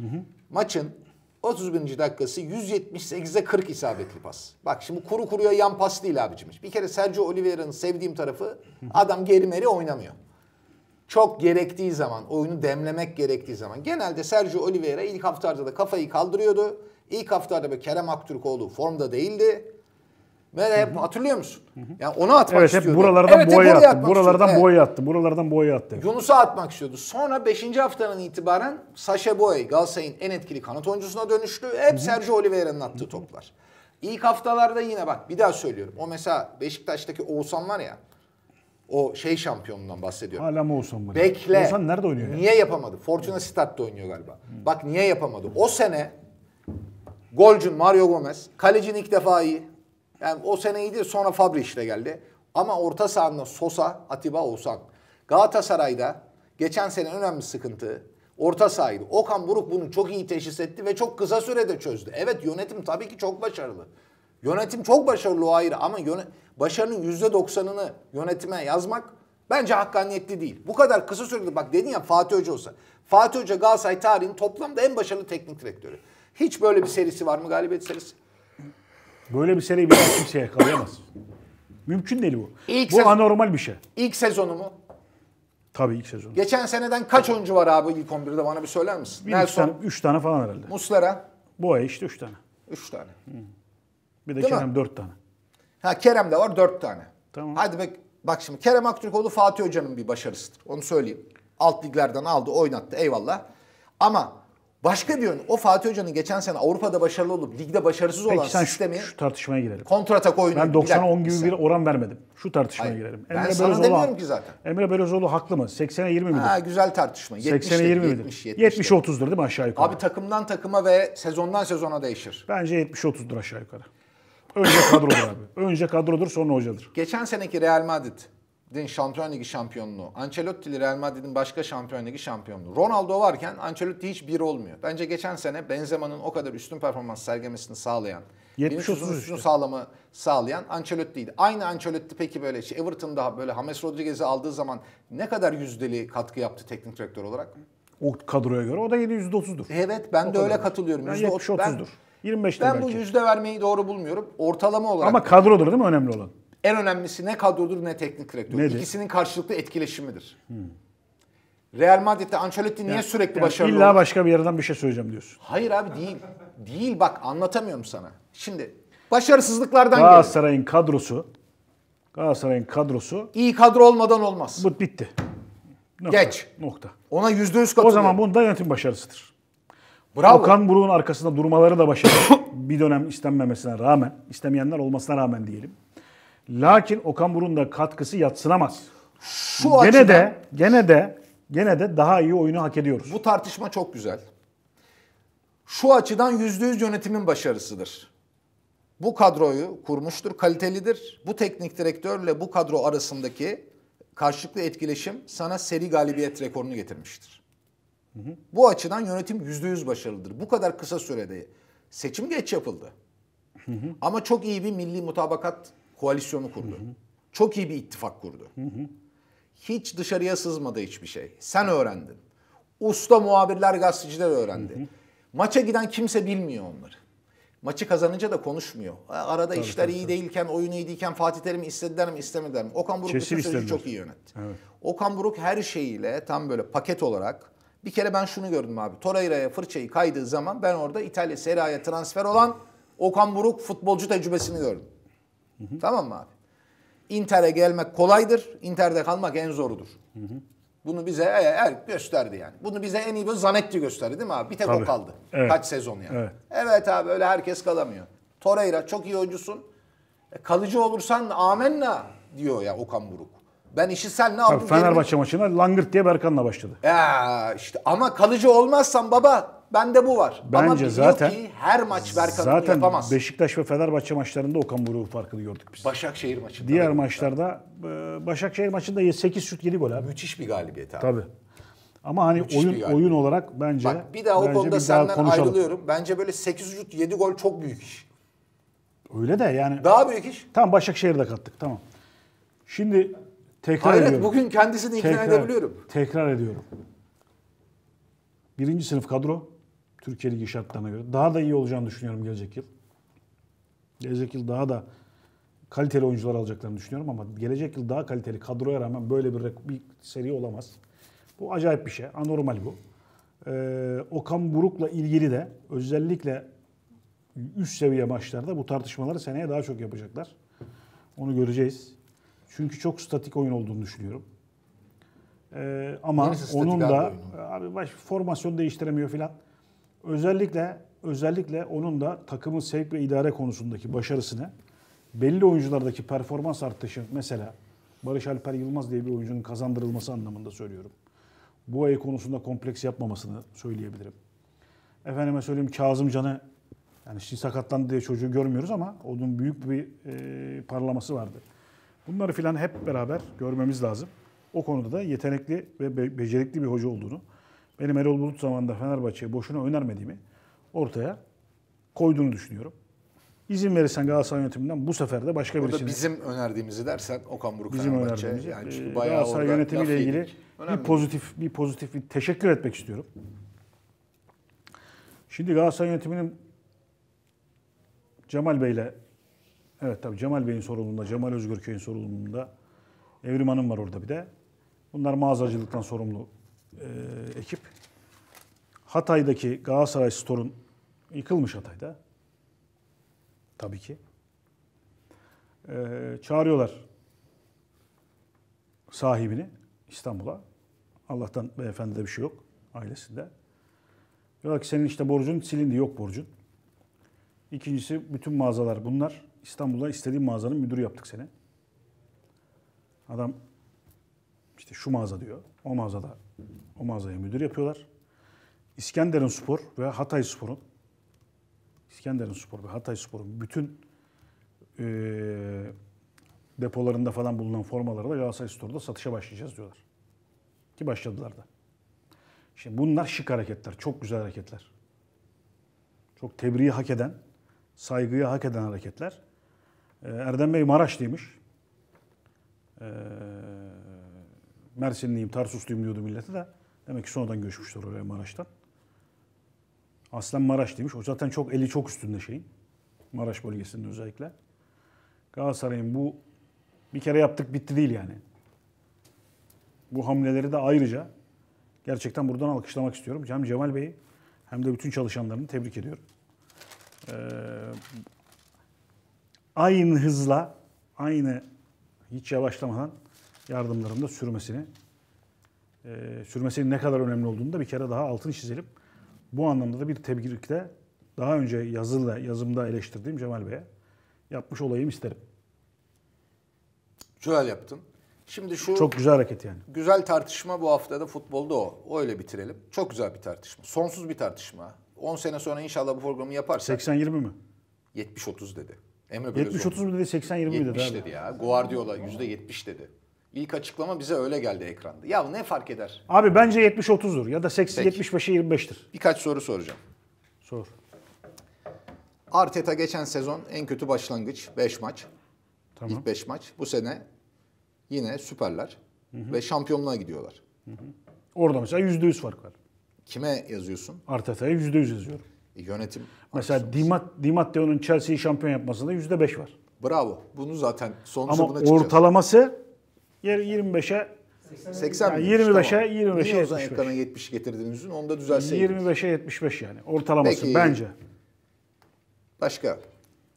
Hı hı. Maçın 31. dakikası 178'e 40 isabetli pas. Bak şimdi kuru kuruya yan pas değil abicim. Bir kere Sergio Oliveira'nın sevdiğim tarafı adam geri meri oynamıyor. Çok gerektiği zaman, oyunu demlemek gerektiği zaman. Genelde Sergio Oliveira ilk haftalarda da kafayı kaldırıyordu. İlk haftalarda Kerem Aktürkoğlu formda değildi. Ve hep hatırlıyor musun? Yani onu atmak evet, istiyordu. Hep buralardan evet, boya attı. Buralardan evet. boya attı. Buralardan boya attı. Yunus'a atmak istiyordu. Sonra 5. haftanın itibaren Sasha Boy Galatasaray'ın en etkili kanat oyuncusuna dönüştü. Hep Hı-hı. Sergio Oliveira'nın attığı Hı-hı. toplar. İlk haftalarda yine bak bir daha söylüyorum. O mesela Beşiktaş'taki Oğuzhan var ya. O şey şampiyonundan bahsediyorum. Hala mı Oğuzhan var? Bekle. Oğuzhan nerede oynuyor? Niye yani? yapamadı? Fortuna Stad'da oynuyor galiba. Hı. Bak niye yapamadı? O sene golcün Mario Gomez, kalecin ilk defa iyi. Yani o seneyi de sonra Fabri işte geldi. Ama orta sahanda Sosa, Atiba, Oğuzhan. Galatasaray'da geçen sene önemli sıkıntı orta sahaydı. Okan Buruk bunu çok iyi teşhis etti ve çok kısa sürede çözdü. Evet yönetim tabii ki çok başarılı. Yönetim çok başarılı o ayrı ama başarının yüzde doksanını yönetime yazmak bence hakkaniyetli değil. Bu kadar kısa sürede bak dedin ya Fatih Hoca olsa. Fatih Hoca Galatasaray tarihinin toplamda en başarılı teknik direktörü. Hiç böyle bir serisi var mı galibiyet serisi? Böyle bir seriyi bir daha kimse yakalayamaz. Mümkün değil bu. İlk bu anormal bir şey. İlk sezonu mu? Tabii ilk sezonu. Geçen seneden kaç oyuncu var abi ilk 11'de bana bir söyler misin? Bir Nelson. 3 tane, üç tane falan herhalde. Muslera. Bu ay işte üç tane. Üç tane. Hı. Bir de Değil Kerem dört tane. Ha Kerem de var dört tane. Tamam. Hadi bak, bak şimdi Kerem Aktürkoğlu Fatih Hoca'nın bir başarısıdır. Onu söyleyeyim. Alt liglerden aldı oynattı eyvallah. Ama Başka bir yön. O Fatih Hoca'nın geçen sene Avrupa'da başarılı olup ligde başarısız Peki olan sen sistemi şu, şu tartışmaya girelim. Kontratak oyunu. Ben 90'a 10 gibi bir oran vermedim. Şu tartışmaya Hayır, girelim. Emre ben sana demiyorum ki zaten. Emre Belözoğlu haklı mı? 80'e 20 midir? Ha, güzel tartışma. 80'e 20 midir? 70, 70, 30'dur değil mi aşağı yukarı? Abi takımdan takıma ve sezondan sezona değişir. Bence 70 30'dur aşağı yukarı. Önce kadrodur abi. Önce kadrodur sonra hocadır. Geçen seneki Real Madrid Din Şampiyon Ligi şampiyonluğu, Ancelotti'li Real Madrid'in başka Şampiyon Ligi şampiyonluğu. Ronaldo varken Ancelotti hiç bir olmuyor. Bence geçen sene Benzema'nın o kadar üstün performans sergemesini sağlayan, 70 üstünü işte. sağlamı sağlayan Ancelotti'ydi. Aynı Ancelotti peki böyle işte Everton'da böyle James Rodriguez'i aldığı zaman ne kadar yüzdeli katkı yaptı teknik direktör olarak? O kadroya göre o da yine 730'dur. Evet ben o de kadar. öyle katılıyorum. Yani 70 30'dur. Ben, 25 ben belki. bu yüzde vermeyi doğru bulmuyorum. Ortalama olarak. Ama kadrodur değil mi önemli olan? En önemlisi ne kadrodur ne teknik direktör. Nedir? İkisinin karşılıklı etkileşimidir. Hmm. Real Madrid'de Ancelotti yani, niye sürekli yani başarılı İlla olur? başka bir yerden bir şey söyleyeceğim diyorsun. Hayır abi değil. Değil bak anlatamıyorum sana. Şimdi başarısızlıklardan Galatasaray'ın kadrosu Galatasaray'ın kadrosu iyi kadro olmadan olmaz. Bu bitti. Nokta, Geç. Nokta. Ona yüzde yüz katılıyorum. O zaman bunda yönetim başarısıdır. Bravo. Okan Buruk'un arkasında durmaları da başarılı. bir dönem istenmemesine rağmen, istemeyenler olmasına rağmen diyelim. Lakin Okan Burun da katkısı yatsınamaz. Şu gene açıdan, de gene de gene de daha iyi oyunu hak ediyoruz. Bu tartışma çok güzel. Şu açıdan yüzde yüz yönetimin başarısıdır. Bu kadroyu kurmuştur, kalitelidir. Bu teknik direktörle bu kadro arasındaki karşılıklı etkileşim sana seri galibiyet rekorunu getirmiştir. Hı hı. Bu açıdan yönetim yüzde yüz başarılıdır. Bu kadar kısa sürede seçim geç yapıldı. Hı hı. Ama çok iyi bir milli mutabakat koalisyonu kurdu. Hı hı. Çok iyi bir ittifak kurdu. Hı hı. Hiç dışarıya sızmadı hiçbir şey. Sen öğrendin. Usta muhabirler, gazeteciler öğrendi. Hı hı. Maça giden kimse bilmiyor onları. Maçı kazanınca da konuşmuyor. Arada tabii, işler tabii, iyi tabii. değilken, oyun iyi değilken Fatih Terim istediler mi istemediler mi? Okan Buruk Kesin bu çok iyi yönetti. Evet. Okan Buruk her şeyiyle tam böyle paket olarak bir kere ben şunu gördüm abi. Torayraya fırçayı kaydığı zaman ben orada İtalya Serie A'ya transfer olan Okan Buruk futbolcu tecrübesini gördüm. Hı Tamam mı abi? Inter'e gelmek kolaydır. Inter'de kalmak en zorudur. Hı hı. Bunu bize e, er gösterdi yani. Bunu bize en iyi bir Zanetti gösterdi değil mi abi? Bir tek Tabii. o kaldı. Evet. Kaç sezon yani. Evet. evet abi öyle herkes kalamıyor. Torreira çok iyi oyuncusun. E, kalıcı olursan amenna diyor ya Okan Buruk. Ben işi sen ne yaptın? Fenerbahçe maçına Langırt diye Berkan'la başladı. Ya işte ama kalıcı olmazsan baba Bende bu var. Bence Ama zaten ki her maç Berkan zaten yapamaz. Zaten Beşiktaş ve Fenerbahçe maçlarında Okan Buruk'un farkını gördük biz. Başakşehir maçında. Diğer maçlarda e, Başakşehir maçında 8 şut 7 gol abi. Müthiş bir galibiyet abi. Tabii. Ama hani Müthiş oyun oyun olarak bence Bak bir daha o konuda senden konuşalım. ayrılıyorum. Bence böyle 8 şut 7 gol çok büyük iş. Öyle de yani. Daha büyük iş. Tamam Başakşehir'de kattık tamam. Şimdi tekrar Hayret, ediyorum. bugün kendisini ikna tekrar, edebiliyorum. Tekrar ediyorum. Birinci sınıf kadro. Türkiye Ligi şartlarına göre. Daha da iyi olacağını düşünüyorum gelecek yıl. Gelecek yıl daha da kaliteli oyuncular alacaklarını düşünüyorum ama gelecek yıl daha kaliteli kadroya rağmen böyle bir, bir seri olamaz. Bu acayip bir şey. Anormal bu. Ee, Okan Buruk'la ilgili de özellikle üst seviye maçlarda bu tartışmaları seneye daha çok yapacaklar. Onu göreceğiz. Çünkü çok statik oyun olduğunu düşünüyorum. Ee, ama onun da abi, abi baş formasyon değiştiremiyor filan. Özellikle özellikle onun da takımın sevk ve idare konusundaki başarısını belli oyunculardaki performans artışı mesela Barış Alper Yılmaz diye bir oyuncunun kazandırılması anlamında söylüyorum. Bu ay konusunda kompleks yapmamasını söyleyebilirim. Efendime söyleyeyim Kazım Can'ı yani şimdi sakatlandı diye çocuğu görmüyoruz ama onun büyük bir e, parlaması vardı. Bunları filan hep beraber görmemiz lazım. O konuda da yetenekli ve becerikli bir hoca olduğunu benim Erol Bulut zamanında Fenerbahçe'ye boşuna önermediğimi ortaya koyduğunu düşünüyorum. İzin verirsen Galatasaray yönetiminden bu sefer de başka Burada birisini... bizim önerdiğimizi dersen Okan Buruk bizim Fenerbahçe. Yani çünkü ee, bayağı Galatasaray yönetimiyle ilgili Önemli. bir pozitif bir pozitif bir teşekkür etmek istiyorum. Şimdi Galatasaray yönetiminin Cemal Bey'le evet tabii Cemal Bey'in sorumluluğunda, Cemal Özgürköy'ün sorumluluğunda Evrim Hanım var orada bir de. Bunlar mağazacılıktan sorumlu e, ekip Hatay'daki Galatasaray Store'un yıkılmış Hatay'da. Tabii ki. E, çağırıyorlar sahibini İstanbul'a. Allah'tan beyefendi de bir şey yok ailesinde. Diyorlar ki senin işte borcun silindi. Yok borcun. İkincisi bütün mağazalar bunlar. İstanbul'a istediğin mağazanın müdürü yaptık seni. Adam işte şu mağaza diyor. O mağazada o mağazaya müdür yapıyorlar. İskenderun Spor ve Hatay Spor'un İskenderun Spor ve Hatay Spor'un bütün e, depolarında falan bulunan formaları da Galatasaray Spor'da satışa başlayacağız diyorlar. Ki başladılar da. Şimdi bunlar şık hareketler, çok güzel hareketler. Çok tebriği hak eden, saygıyı hak eden hareketler. E, Erdem Bey Maraşlıymış. Ee, Mersinliyim, Tarsusluyum diyordu millete de. Demek ki sonradan göçmüşler oraya Maraş'tan. Aslen Maraş demiş. O zaten çok eli çok üstünde şeyin. Maraş bölgesinde özellikle. Galatasaray'ın bu bir kere yaptık bitti değil yani. Bu hamleleri de ayrıca gerçekten buradan alkışlamak istiyorum. Hem Cemal Bey'i hem de bütün çalışanlarını tebrik ediyorum. Ee, aynı hızla, aynı hiç yavaşlamadan yardımlarında sürmesini e, sürmesinin ne kadar önemli olduğunu da bir kere daha altını çizelim. Bu anlamda da bir tebrikte daha önce yazılı, yazımda eleştirdiğim Cemal Bey'e yapmış olayım isterim. Güzel yaptın. Şimdi şu çok güzel hareket yani. Güzel tartışma bu haftada futbolda o. o. Öyle bitirelim. Çok güzel bir tartışma. Sonsuz bir tartışma. 10 sene sonra inşallah bu programı yaparsak. 80-20 mi? 70-30 dedi. Emre 70-30 mu dedi 80-20 mi dedi? 70 dedi ya. Guardiola %70 dedi. İlk açıklama bize öyle geldi ekranda. Ya ne fark eder? Abi bence 70-30'dur ya da 70-75'e 25'tir. Birkaç soru soracağım. Sor. Arteta geçen sezon en kötü başlangıç 5 maç. Tamam. İlk 5 maç. Bu sene yine süperler hı hı. ve şampiyonluğa gidiyorlar. Hı hı. Orada mesela %100 fark var. Kime yazıyorsun? Arteta'ya %100 yazıyorum. E, yönetim. Mesela Dimat, Di Matteo'nun Chelsea'yi şampiyon yapmasında %5 var. Bravo. Bunu zaten sonuçta Ama buna çıkacağız. Ama ortalaması 25'e 80 yani 25'e 25'e 75. Niye ekrana 70 getirdiğinizin onu da düzelseydiniz. 25'e 75 yani ortalaması Peki, bence. Başka.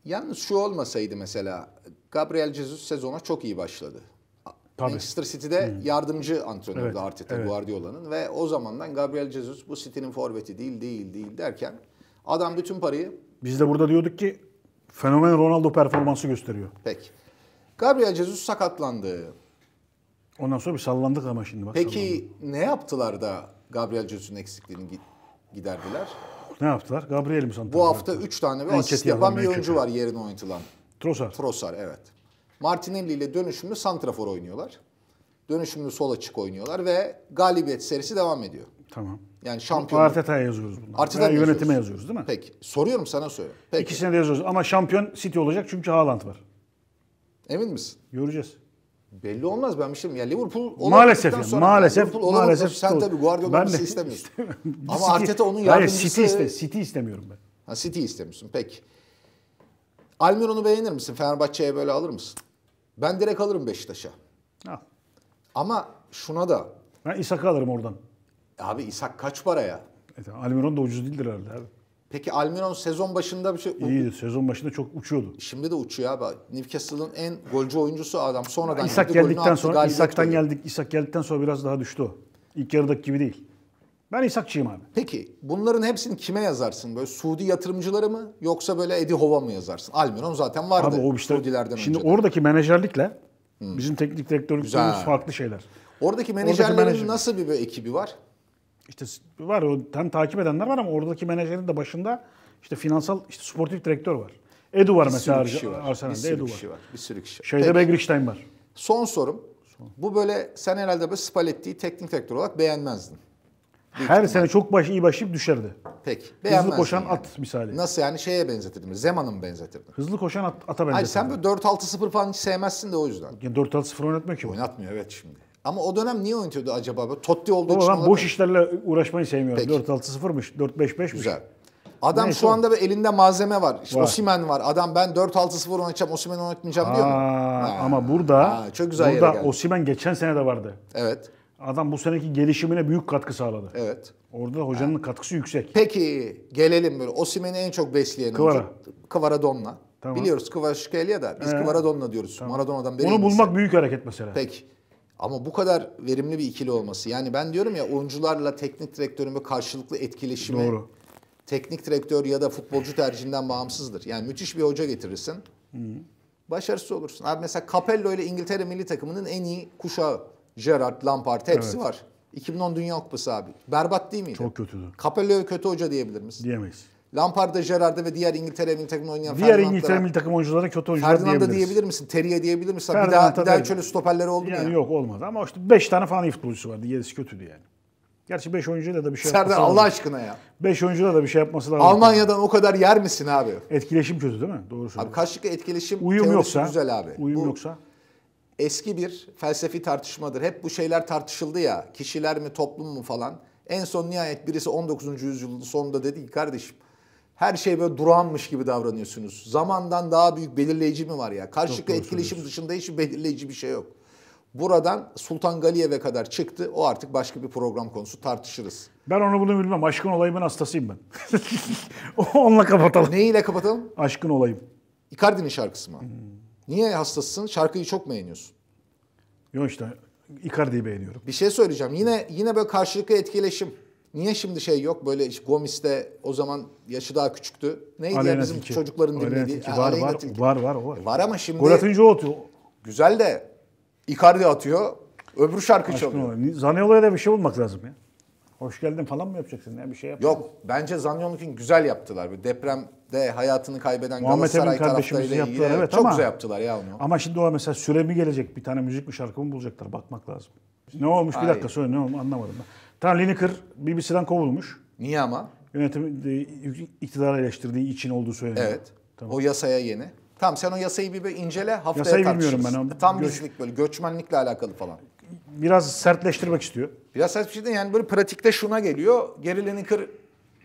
Yalnız şu olmasaydı mesela Gabriel Jesus sezona çok iyi başladı. Tabii. Manchester City'de hmm. yardımcı antrenördü evet, Arteta evet. Guardiola'nın ve o zamandan Gabriel Jesus bu City'nin forveti değil değil değil derken adam bütün parayı... Biz de burada diyorduk ki fenomen Ronaldo performansı gösteriyor. Peki. Gabriel Jesus sakatlandı. Ondan sonra bir sallandık ama şimdi bak. Peki sallandık. ne yaptılar da Gabriel Jesus'un eksikliğini giderdiler? Ne yaptılar? Gabriel mi sandılar? Bu hafta 3 tane ve asist yapan bir oyuncu var yerine oynatılan. Trossard. Trossard evet. Martinelli ile dönüşümlü santrafor oynuyorlar. Dönüşümlü sol açık oynuyorlar ve galibiyet serisi devam ediyor. Tamam. Yani şampiyon. Arteta'ya yazıyoruz bunu. Arteta yönetime yazıyoruz. yazıyoruz değil mi? Peki. Soruyorum sana söyle. Peki. İkisine de yazıyoruz ama şampiyon City olacak çünkü Haaland var. Emin misin? Göreceğiz. Belli olmaz ben şimdi şey- ya Liverpool maalesef sonra maalesef Liverpool maalesef sen tabii Guardiola bizi şey istemiyorsun. Ama Arteta onun yardımcısı. Hayır City, iste, City istemiyorum ben. Ha City istemiyorsun. Peki. Almiron'u beğenir misin? Fenerbahçe'ye böyle alır mısın? Ben direkt alırım Beşiktaş'a. Al. Ama şuna da ben İshak'ı alırım oradan. Abi İshak kaç paraya? Evet, Almiron da ucuz değildir herhalde abi. Peki Almiron sezon başında bir şey... İyiydi. Sezon başında çok uçuyordu. Şimdi de uçuyor abi. Newcastle'ın en golcü oyuncusu adam. Sonradan İsak geldi, geldikten sonra İsak'tan geldik. İsak geldikten sonra biraz daha düştü o. İlk yarıdaki gibi değil. Ben İshakçıyım abi. Peki bunların hepsini kime yazarsın? Böyle Suudi yatırımcıları mı yoksa böyle Eddie Hova mı yazarsın? Almiron zaten vardı abi o işte, Suudilerden Şimdi önce oradaki menajerlikle hmm. bizim teknik direktörlük farklı şeyler. Oradaki menajerlerin oradaki menajer. nasıl bir, bir ekibi var? işte var o hem takip edenler var ama oradaki menajerin de başında işte finansal işte sportif direktör var. Edu var bir mesela Arsenal'de Edu var. var. Bir sürü kişi var. Şeyde Begriş'ten var. Son sorum. Bu böyle sen herhalde böyle Spalletti'yi teknik direktör olarak beğenmezdin. Büyük Her sene çok baş, iyi başlayıp düşerdi. Peki. Hızlı koşan yani. at misali. Nasıl yani şeye benzetirdim. Zeman'ı mı benzetirdim? Hızlı koşan at, ata benzetirdim. Hayır sen böyle 4-6-0 falan hiç sevmezsin de o yüzden. Yani 4-6-0 oynatmıyor ki. Oynatmıyor evet şimdi. Ama o dönem niye oynatıyordu acaba? Totti olduğu için Ulan boş olabilir. işlerle uğraşmayı sevmiyorum. Peki. 4-6-0'mış, 4-5-5'miş. Güzel. Adam Neyse şu anda bir elinde malzeme var. İşte Var. Osimen var. Adam ben 4-6-0 oynatacağım, Osimen oynatmayacağım diyor mu? Aa, ama burada Ha, çok güzel yere burada geldi. Osimen geçen sene de vardı. Evet. Adam bu seneki gelişimine büyük katkı sağladı. Evet. Orada hocanın katkısı yüksek. Peki gelelim böyle Osimhen'i en çok besleyen Kıvara. oyuncu. Donla. Tamam. Biliyoruz Kıvara Şükrü'yle ya da biz Donla diyoruz. Maradona'dan beri. Onu bulmak büyük hareket mesela. Peki. Ama bu kadar verimli bir ikili olması. Yani ben diyorum ya oyuncularla teknik direktörün bir karşılıklı etkileşimi. Doğru. Teknik direktör ya da futbolcu tercihinden bağımsızdır. Yani müthiş bir hoca getirirsin. Hı. Başarısız olursun. Abi mesela Capello ile İngiltere milli takımının en iyi kuşağı. Gerrard, Lampard hepsi evet. var. 2010 Dünya Kupası abi. Berbat değil miydi? Çok kötüydü. Capello'ya kötü hoca diyebilir misin? Diyemeyiz. Lampard'da, Gerrard'da ve diğer İngiltere milli takımında oynayan Diğer İngiltere milli takım oyuncuları kötü oyuncular Ferdinand'a diyebiliriz. diyebilir misin? Teri'ye diyebilir misin? bir daha, Ferdinand'a bir daha da- şöyle stoperleri oldu mu ya? yok olmadı ama işte 5 tane falan iyi futbolcusu vardı. Gerisi kötüydü yani. Gerçi 5 oyuncuyla da bir şey Serdar yapması Allah aşkına ya. 5 oyuncuyla da bir şey yapması lazım. Almanya'dan o kadar yer misin abi? Etkileşim kötü değil mi? Doğru Abi söylüyorsun. karşılıklı etkileşim Uyum yoksa, güzel abi. uyum Bu yoksa eski bir felsefi tartışmadır. Hep bu şeyler tartışıldı ya. Kişiler mi toplum mu falan. En son nihayet birisi 19. yüzyılın sonunda dedi ki kardeşim her şey böyle duranmış gibi davranıyorsunuz. Zamandan daha büyük belirleyici mi var ya? Karşılıklı etkileşim dışında hiçbir belirleyici bir şey yok. Buradan Sultan Galiyev'e kadar çıktı. O artık başka bir program konusu tartışırız. Ben onu bunu bilmem. Aşkın olayım ben hastasıyım ben. Onunla kapatalım. Neyiyle kapatalım? Aşkın olayım. Icardi'nin şarkısı mı? Hmm. Niye hastasısın? Şarkıyı çok beğeniyorsun. Yok işte Icardi'yi beğeniyorum. Bir şey söyleyeceğim. Yine yine böyle karşılıklı etkileşim. Niye şimdi şey yok böyle işte Gomis'te o zaman yaşı daha küçüktü. Neydi Aleyna ya bizim Tilki. çocukların dinlediği? Tilki. Var, Aleyna var, Tilki. var var o var. Var ama şimdi. Gol atınca o atıyor. Güzel de Icardi atıyor. Öbürü şarkı Aşkın çalıyor. Zaniolo'ya da bir şey bulmak lazım ya. Hoş geldin falan mı yapacaksın ya bir şey yap. Yok bence Zanyoluk'un güzel yaptılar. Bir depremde hayatını kaybeden Muhammed Galatasaray taraftarıyla yaptılar, ilgili. Evet, çok ama, güzel yaptılar ya onu. Ama şimdi o mesela süre mi gelecek bir tane müzik mi şarkı mı bulacaklar bakmak lazım. Ne olmuş Hayır. bir dakika söyle ne olmuş anlamadım ben. Tan Lineker BBC'den kovulmuş. Niye ama? Yönetim e, iktidara eleştirdiği için olduğu söyleniyor. Evet. Tamam. O yasaya yeni. Tamam sen o yasayı bir bir incele haftaya yasayı tartışırız. bilmiyorum ben. Tam Göç... bizlik böyle göçmenlikle alakalı falan. Biraz sertleştirmek istiyor. Biraz sertleştirmek yani böyle pratikte şuna geliyor. Gary Lineker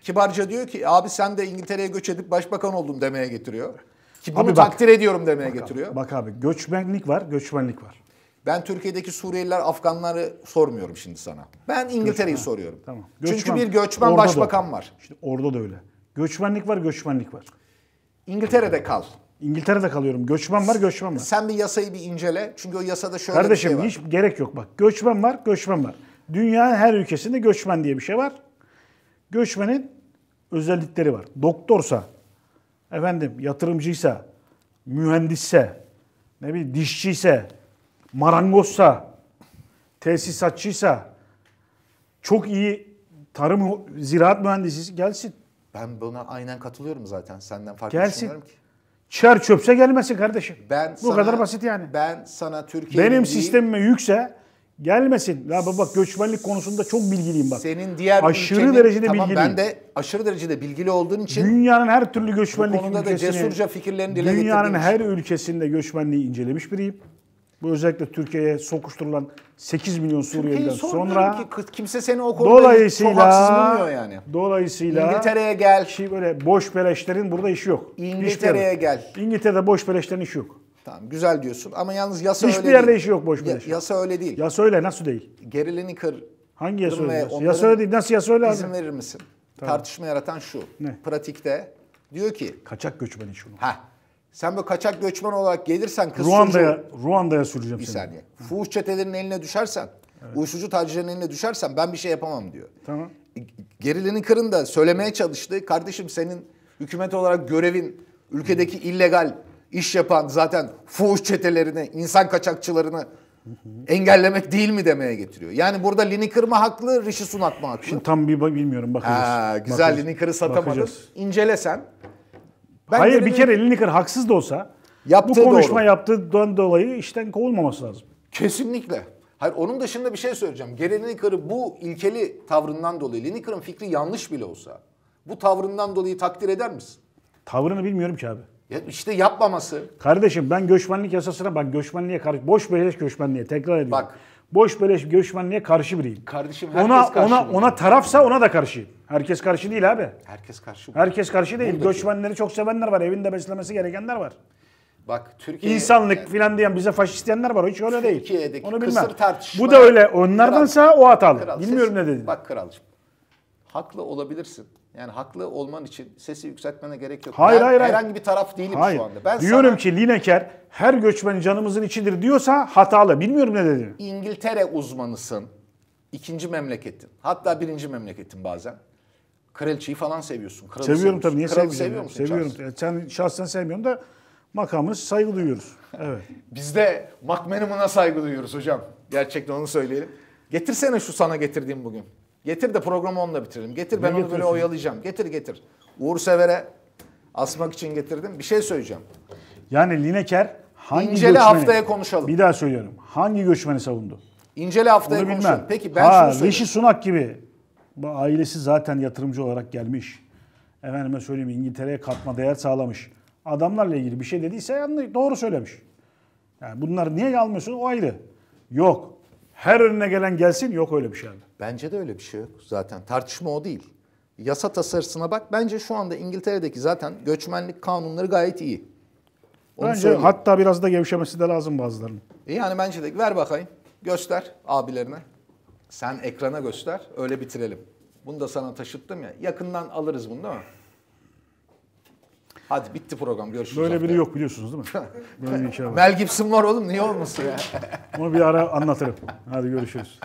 kibarca diyor ki abi sen de İngiltere'ye göç edip başbakan oldun demeye getiriyor. Ki bunu abi bak, takdir ediyorum demeye bak getiriyor. Abi, bak abi göçmenlik var, göçmenlik var. Ben Türkiye'deki Suriyeliler, Afganları sormuyorum şimdi sana. Ben İngiltere'yi soruyorum. Tamam. Göçmen. Çünkü bir göçmen başbakan da. var. İşte orada da öyle. Göçmenlik var, göçmenlik var. İngiltere'de kal. İngiltere'de kalıyorum. Göçmen var, göçmen var. Sen bir yasayı bir incele. Çünkü o yasada şöyle Kardeşim, bir şey var. Kardeşim hiç gerek yok bak. Göçmen var, göçmen var. Dünyanın her ülkesinde göçmen diye bir şey var. Göçmenin özellikleri var. Doktorsa, efendim yatırımcıysa, mühendisse, ne bileyim dişçiyse, marangozsa, tesisatçıysa, çok iyi tarım ziraat mühendisi gelsin. Ben buna aynen katılıyorum zaten. Senden farklı gelsin. düşünmüyorum ki. Çer çöpse gelmesin kardeşim. Ben Bu sana, kadar basit yani. Ben sana Türkiye'nin Benim değil, sistemime yükse gelmesin. Ya bak göçmenlik konusunda çok bilgiliyim bak. Senin diğer aşırı ülkenin, derecede tamam, bilgiliyim. Ben de aşırı derecede bilgili olduğun için dünyanın her türlü göçmenlik bu konuda da cesurca fikirlerini dile Dünyanın her ülkesinde göçmenliği incelemiş biriyim. Bu özellikle Türkiye'ye sokuşturulan 8 milyon Suriyeliden sonra ki kimse seni o konuda dolayısıyla yani. Dolayısıyla İngiltere'ye gel. Şey böyle boş beleşlerin burada işi yok. İngiltere'ye gel. İngiltere'de boş beleşlerin işi yok. Tamam güzel diyorsun ama yalnız yasa Hiçbir öyle değil. Hiçbir yerde işi yok boş beleş. Ya, yasa öyle değil. Yasa öyle nasıl değil? Gerilini kır. Hangi yasa öyle? Yasa öyle değil. Nasıl yasa öyle? İzin verir misin? Tamam. Tartışma yaratan şu. Ne? Pratikte diyor ki. Kaçak göçmeni işi. Ha sen böyle kaçak göçmen olarak gelirsen kız Ruanda'ya Ruanda'ya süreceğim bir seni. saniye. Fuhuş çetelerinin eline düşersen, evet. uyuşturucu tacirlerin eline düşersen ben bir şey yapamam diyor. Tamam. E, Gerilinin kırın da söylemeye çalıştı. kardeşim senin hükümet olarak görevin ülkedeki illegal iş yapan zaten fuhuş çetelerini, insan kaçakçılarını engellemek değil mi demeye getiriyor. Yani burada Lineker'ma haklı, Rishi Sunak mı haklı? Şimdi tam bir bilmiyorum bakacağız. Ha, güzel Lineker'ı satamadın. Bakacağız. İncelesen ben Hayır bir kere Lineker haksız da olsa yaptığı bu konuşma doğru. yaptığından dolayı işten kovulmaması lazım. Kesinlikle. Hayır onun dışında bir şey söyleyeceğim. Gary Lineker'ı bu ilkeli tavrından dolayı Lineker'ın fikri yanlış bile olsa bu tavrından dolayı takdir eder misin? Tavrını bilmiyorum ki abi. Ya işte yapmaması. Kardeşim ben göçmenlik yasasına bak göçmenliğe karşı boş beleş göçmenliğe tekrar ediyorum. Bak boş beleş göçmenliğe karşı biriyim. Kardeşim herkes ona, karşı. Ona, ona tarafsa ona da karşıyım. Herkes karşı değil abi. Herkes karşı. Mı? Herkes karşı değil. Buradaki. Göçmenleri çok sevenler var. Evinde beslemesi gerekenler var. Bak Türkiye insanlık yani, filan diyen bize faşist diyenler var. O hiç öyle değil. Onu bilmem. kısır tartışma. Bu da öyle. Onlardansa kral, o hatalı. Kral, Bilmiyorum ses, ne dedin. Bak kralcığım. Haklı olabilirsin. Yani haklı olman için sesi yükseltmene gerek yok. Hayır, ben hayır, herhangi bir taraf değilim hayır. şu anda. Ben Diyorum sana, ki Lineker her göçmen canımızın içidir diyorsa hatalı. Bilmiyorum ne dedi. İngiltere uzmanısın. İkinci memleketin. Hatta birinci memleketin bazen. Kraliçeyi falan seviyorsun. Kralı Seviyorum tabii. Niye Kralı seviyor musun? Seviyorum. Şahsen? Sen şahsen sevmiyorum da makamımız saygı duyuyoruz. Evet. Biz de McManaman'a saygı duyuyoruz hocam. Gerçekten onu söyleyelim. Getirsene şu sana getirdiğim bugün. Getir de programı onunla bitirelim. Getir ben ne onu böyle oyalayacağım. Getir getir. Uğur Sever'e asmak için getirdim. Bir şey söyleyeceğim. Yani Lineker hangi İncele göçmeni? haftaya konuşalım. Bir daha söylüyorum. Hangi göçmeni savundu? İncele haftaya Onu konuşalım. Bilmem. Peki ben ha, şunu söyleyeyim. Rishi Sunak gibi bu ailesi zaten yatırımcı olarak gelmiş. Efendime söyleyeyim İngiltere'ye katma değer sağlamış. Adamlarla ilgili bir şey dediyse yanlış, doğru söylemiş. Yani bunları niye almıyorsun o ayrı. Yok. Her önüne gelen gelsin yok öyle bir şey abi. Bence de öyle bir şey yok zaten. Tartışma o değil. Yasa tasarısına bak. Bence şu anda İngiltere'deki zaten göçmenlik kanunları gayet iyi. Onu bence söyleyeyim. hatta biraz da gevşemesi de lazım bazılarının. İyi e Yani bence de ver bakayım. Göster abilerine. Sen ekrana göster. Öyle bitirelim. Bunu da sana taşıttım ya. Yakından alırız bunu değil mi? Hadi bitti program. Görüşürüz. Böyle haftaya. biri yok biliyorsunuz değil mi? Böyle bir şey var. Mel Gibson var oğlum. Niye olmasın ya? Onu bir ara anlatırım. Hadi görüşürüz.